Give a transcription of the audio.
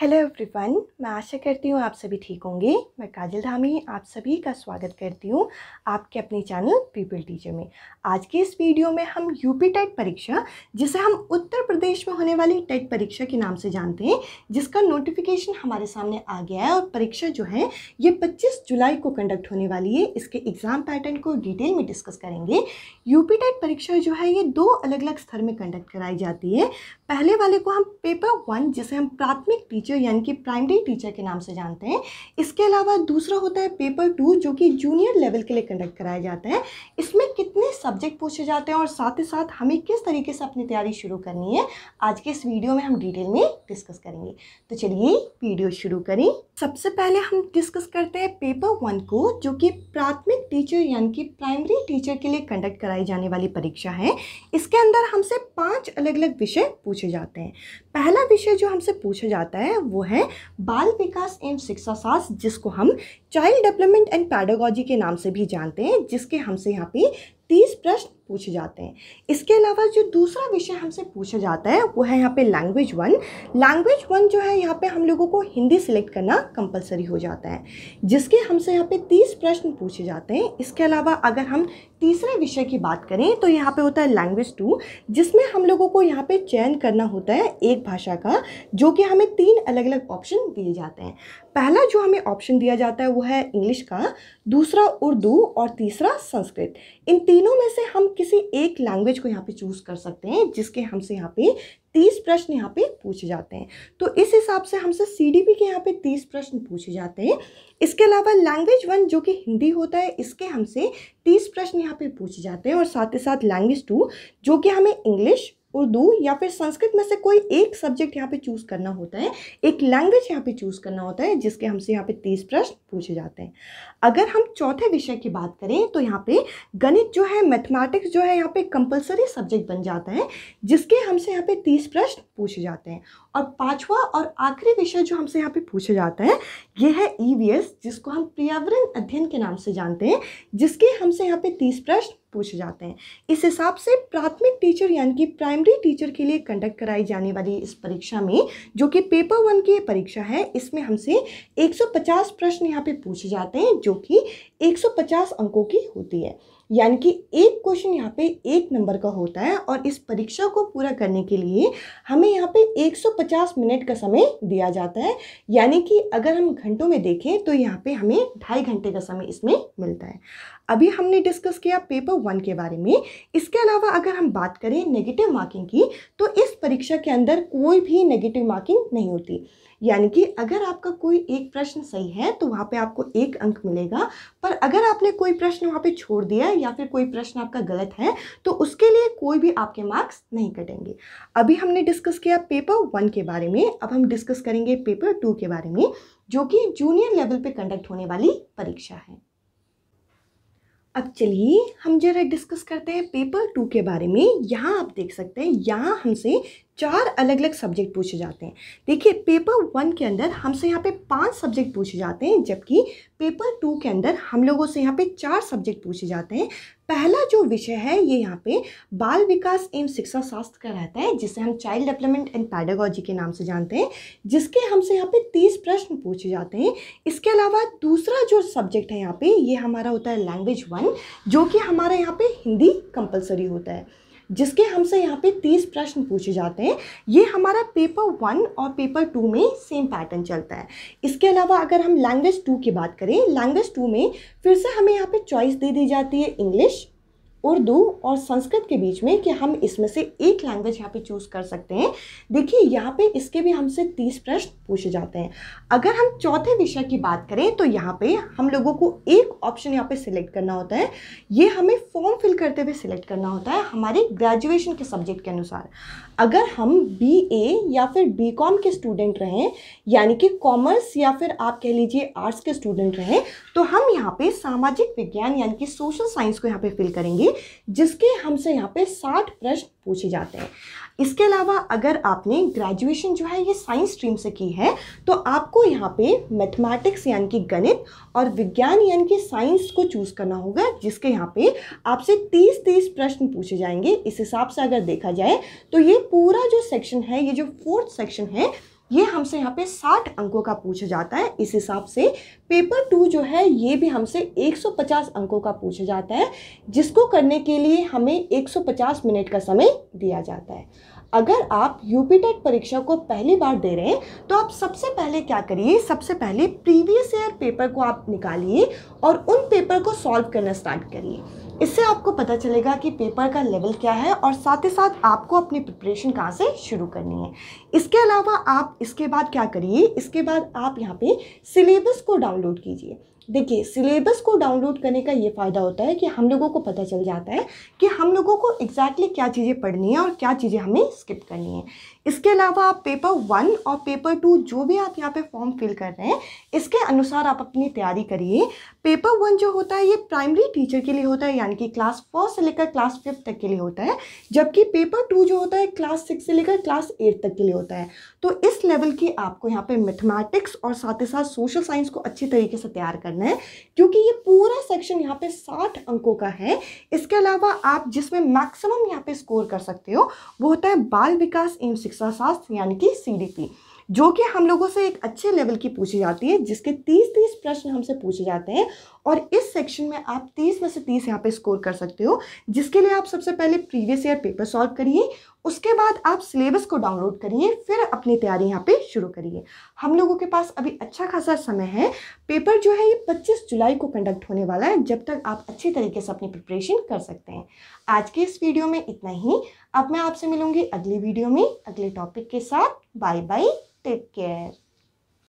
hello everyone मैं आशा करती हूँ आप सभी ठीक होंगे मैं काजल धामी आप सभी का स्वागत करती हूँ आपके अपने चैनल पीपल टीचर में आज के इस वीडियो में हम यूपी टेट परीक्षा जिसे हम उत्तर प्रदेश में होने वाली टेट परीक्षा के नाम से जानते हैं जिसका नोटिफिकेशन हमारे सामने आ गया है और परीक्षा जो है ये पच्चीस जुलाई को कंडक्ट होने वाली है इसके एग्ज़ाम पैटर्न को डिटेल में डिस्कस करेंगे यूपी टेट परीक्षा जो है ये दो अलग अलग स्तर में कंडक्ट कराई जाती है पहले वाले को हम पेपर वन जिसे हम प्राथमिक टीचर यानी कि प्राइमरी टीचर के नाम से जानते हैं इसके अलावा दूसरा होता है पेपर टू जो कि जूनियर लेवल के लिए कंडक्ट कराया जाता है इसमें सब्जेक्ट पूछे जाते हैं और साथ ही साथ हमें किस तरीके से अपनी तैयारी शुरू करनी है आज के इस वीडियो में हम डिटेल में डिस्कस करेंगे तो चलिए वीडियो शुरू करें सबसे पहले हम डिस्कस करते हैं पेपर वन को जो कि प्राथमिक टीचर यानी कि प्राइमरी टीचर के लिए कंडक्ट कराई जाने वाली परीक्षा है इसके अंदर हमसे पाँच अलग अलग विषय पूछे जाते हैं पहला विषय जो हमसे पूछा जाता है वो है बाल विकास एवं शिक्षा शास्त्र जिसको हम चाइल्ड डेवलपमेंट एंड पैडोलॉजी के नाम से भी जानते हैं जिसके हमसे यहाँ पे तीस प्रश्न पूछे जाते हैं इसके अलावा जो दूसरा विषय हमसे पूछा जाता है वो है यहाँ पे लैंग्वेज वन लैंग्वेज वन जो है यहाँ पे हम लोगों को हिंदी सिलेक्ट करना कंपलसरी हो जाता है जिसके हमसे यहाँ पे तीस प्रश्न पूछे जाते हैं इसके अलावा अगर हम तीसरे विषय की बात करें तो यहाँ पे होता है लैंग्वेज टू जिसमें हम लोगों को यहाँ पर चयन करना होता है एक भाषा का जो कि हमें तीन अलग अलग ऑप्शन दिए जाते हैं पहला जो हमें ऑप्शन दिया जाता है वो है इंग्लिश का दूसरा उर्दू और तीसरा संस्कृत इन तीनों में से हम किसी एक लैंग्वेज को यहाँ पे चूज़ कर सकते हैं जिसके हमसे यहाँ पे तीस प्रश्न यहाँ पे पूछे जाते हैं तो इस हिसाब से हमसे सीडीपी के यहाँ पे तीस प्रश्न पूछे जाते हैं इसके अलावा लैंग्वेज वन जो कि हिंदी होता है इसके हमसे तीस प्रश्न यहाँ पे पूछे जाते हैं और साथ ही साथ लैंग्वेज टू जो कि हमें इंग्लिश उर्दू या फिर संस्कृत में से कोई एक सब्जेक्ट यहाँ पे चूज़ करना होता है एक लैंग्वेज यहाँ पे चूज़ करना होता है जिसके हमसे यहाँ पे तीस प्रश्न पूछे जाते हैं अगर हम चौथे विषय की बात करें तो यहाँ पे गणित जो है मैथमेटिक्स जो है यहाँ पे कंपलसरी सब्जेक्ट बन जाता है जिसके हमसे यहाँ पे तीस प्रश्न पूछे जाते हैं और पाँचवा और आखिरी विषय जो हमसे यहाँ पे पूछे जाता है ये है ई e जिसको हम पर्यावरण अध्ययन के नाम से जानते हैं जिसके हमसे यहाँ पे तीस प्रश्न पूछे जाते हैं इस हिसाब से प्राथमिक टीचर यानी कि प्राइमरी टीचर के लिए कंडक्ट कराई जाने वाली इस परीक्षा में जो कि पेपर वन की परीक्षा है इसमें हमसे 150 प्रश्न यहाँ पे पूछे जाते हैं जो कि 150 अंकों की होती है यानी कि एक क्वेश्चन यहाँ पे एक नंबर का होता है और इस परीक्षा को पूरा करने के लिए हमें यहाँ पे 150 मिनट का समय दिया जाता है यानी कि अगर हम घंटों में देखें तो यहाँ पे हमें ढाई घंटे का समय इसमें मिलता है अभी हमने डिस्कस किया पेपर वन के बारे में इसके अलावा अगर हम बात करें नेगेटिव मार्किंग की तो इस परीक्षा के अंदर कोई भी नेगेटिव मार्किंग नहीं होती यानी कि अगर आपका कोई एक प्रश्न सही है तो वहाँ पे आपको एक अंक मिलेगा पर अगर आपने कोई प्रश्न वहाँ पे छोड़ दिया या फिर कोई प्रश्न आपका गलत है तो उसके लिए कोई भी आपके मार्क्स नहीं कटेंगे अभी हमने डिस्कस किया पेपर वन के बारे में अब हम डिस्कस करेंगे पेपर टू के बारे में जो कि जूनियर लेवल पर कंडक्ट होने वाली परीक्षा है अब चलिए हम जरा डिस्कस करते हैं पेपर टू के बारे में यहाँ आप देख सकते हैं यहाँ हमसे चार अलग अलग सब्जेक्ट पूछे जाते हैं देखिए पेपर वन के अंदर हमसे यहाँ पे पांच सब्जेक्ट पूछे जाते हैं जबकि पेपर टू के अंदर हम लोगों से यहाँ पे चार सब्जेक्ट पूछे जाते हैं पहला जो विषय है ये यहाँ पे बाल विकास एवं शिक्षा शास्त्र का रहता है जिसे हम चाइल्ड डेवलपमेंट एंड पैडागोजी के नाम से जानते हैं जिसके हमसे यहाँ पे तीस प्रश्न पूछे जाते हैं इसके अलावा दूसरा जो सब्जेक्ट है यहाँ पे ये हमारा होता है लैंग्वेज वन जो कि हमारा यहाँ पे हिंदी कंपलसरी होता है जिसके हमसे यहाँ पे तीस प्रश्न पूछे जाते हैं ये हमारा पेपर वन और पेपर टू में सेम पैटर्न चलता है इसके अलावा अगर हम लैंग्वेज टू की बात करें लैंग्वेज टू में फिर से हमें यहाँ पे चॉइस दे दी जाती है इंग्लिश उर्दू और संस्कृत के बीच में कि हम इसमें से एक लैंग्वेज यहाँ पे चूज़ कर सकते हैं देखिए यहाँ पे इसके भी हमसे तीस प्रश्न पूछे जाते हैं अगर हम चौथे विषय की बात करें तो यहाँ पे हम लोगों को एक ऑप्शन यहाँ पे सिलेक्ट करना होता है ये हमें फॉर्म फिल करते हुए सिलेक्ट करना होता है हमारे ग्रेजुएशन के सब्जेक्ट के अनुसार अगर हम बी ए या फिर बी कॉम के स्टूडेंट रहें यानी कि कॉमर्स या फिर आप कह लीजिए आर्ट्स के स्टूडेंट रहें तो हम यहाँ पर सामाजिक विज्ञान यानी कि सोशल साइंस को यहाँ पे फिल करेंगे जिसके हमसे यहाँ पे साठ प्रश्न पूछे जाते हैं इसके अलावा अगर आपने ग्रेजुएशन जो है ये साइंस स्ट्रीम से की है तो आपको यहाँ पे मैथमेटिक्स यानी कि गणित और विज्ञान यानी कि साइंस को चूज़ करना होगा जिसके यहाँ पे आपसे 30 30 प्रश्न पूछे जाएंगे इस हिसाब से अगर देखा जाए तो ये पूरा जो सेक्शन है ये जो फोर्थ सेक्शन है ये हमसे यहाँ पे 60 अंकों का पूछा जाता है इस हिसाब से पेपर टू जो है ये भी हमसे 150 अंकों का पूछा जाता है जिसको करने के लिए हमें 150 मिनट का समय दिया जाता है अगर आप यूपी टेट परीक्षा को पहली बार दे रहे हैं तो आप सबसे पहले क्या करिए सबसे पहले प्रीवियस ईयर पेपर को आप निकालिए और उन पेपर को सॉल्व करना स्टार्ट करिए इससे आपको पता चलेगा कि पेपर का लेवल क्या है और साथ ही साथ आपको अपनी प्रिपरेशन कहाँ से शुरू करनी है इसके अलावा आप इसके बाद क्या करिए इसके बाद आप यहाँ पे सिलेबस को डाउनलोड कीजिए देखिए सिलेबस को डाउनलोड करने का ये फ़ायदा होता है कि हम लोगों को पता चल जाता है कि हम लोगों को एग्जैक्टली exactly क्या चीज़ें पढ़नी है और क्या चीज़ें हमें स्किप करनी है इसके अलावा आप पेपर वन और पेपर टू जो भी आप यहाँ पे फॉर्म फिल कर रहे हैं इसके अनुसार आप अपनी तैयारी करिए पेपर वन जो होता है ये प्राइमरी टीचर के लिए होता है यानी कि क्लास फर्स्ट से लेकर क्लास फिफ्थ तक के लिए होता है जबकि पेपर टू जो होता है क्लास सिक्स से लेकर क्लास एट तक के लिए होता है तो इस लेवल की आपको यहाँ पर मैथमेटिक्स और साथ ही साथ सोशल साइंस को अच्छी तरीके से तैयार करना है क्योंकि ये पूरा सेक्शन यहाँ पे साठ अंकों का है इसके अलावा आप जिसमें मैक्सिमम यहाँ पर स्कोर कर सकते हो वो होता है बाल विकास एम्स शिक्षा शास्त्र यानी कि सी जो कि हम लोगों से एक अच्छे लेवल की पूछी जाती है जिसके तीस तीस प्रश्न हमसे पूछे जाते हैं और इस सेक्शन में आप तीस में से तीस यहाँ पे स्कोर कर सकते हो जिसके लिए आप सबसे पहले प्रीवियस ईयर पेपर सॉल्व करिए उसके बाद आप सिलेबस को डाउनलोड करिए फिर अपनी तैयारी यहाँ पे शुरू करिए हम लोगों के पास अभी अच्छा खासा समय है पेपर जो है ये 25 जुलाई को कंडक्ट होने वाला है जब तक आप अच्छे तरीके से अपनी प्रिपरेशन कर सकते हैं आज के इस वीडियो में इतना ही अब मैं आपसे मिलूंगी अगली वीडियो में अगले टॉपिक के साथ बाय बाय टेक केयर